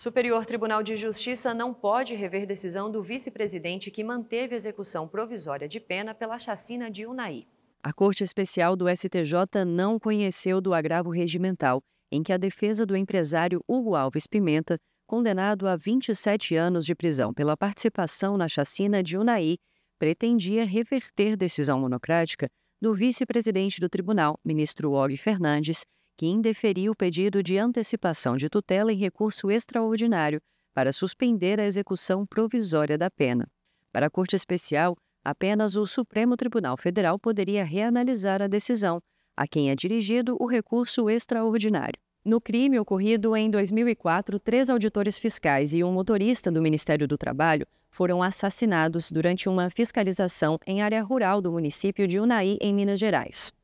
Superior Tribunal de Justiça não pode rever decisão do vice-presidente que manteve execução provisória de pena pela chacina de Unai. A Corte Especial do STJ não conheceu do agravo regimental em que a defesa do empresário Hugo Alves Pimenta, condenado a 27 anos de prisão pela participação na chacina de Unai, pretendia reverter decisão monocrática do vice-presidente do tribunal, ministro Og Fernandes, que indeferiu o pedido de antecipação de tutela em recurso extraordinário para suspender a execução provisória da pena. Para a Corte Especial, apenas o Supremo Tribunal Federal poderia reanalisar a decisão, a quem é dirigido o recurso extraordinário. No crime ocorrido em 2004, três auditores fiscais e um motorista do Ministério do Trabalho foram assassinados durante uma fiscalização em área rural do município de Unai, em Minas Gerais.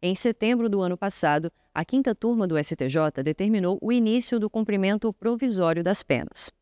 Em setembro do ano passado, a quinta turma do STJ determinou o início do cumprimento provisório das penas.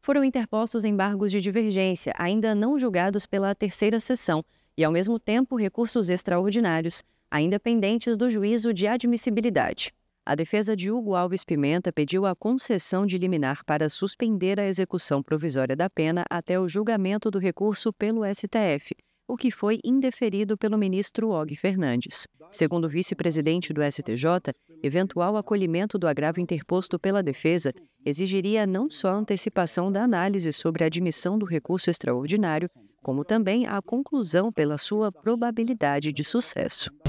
Foram interpostos embargos de divergência, ainda não julgados pela terceira sessão, e, ao mesmo tempo, recursos extraordinários, ainda pendentes do juízo de admissibilidade. A defesa de Hugo Alves Pimenta pediu a concessão de liminar para suspender a execução provisória da pena até o julgamento do recurso pelo STF, o que foi indeferido pelo ministro Og Fernandes. Segundo o vice-presidente do STJ, eventual acolhimento do agravo interposto pela defesa exigiria não só a antecipação da análise sobre a admissão do recurso extraordinário, como também a conclusão pela sua probabilidade de sucesso.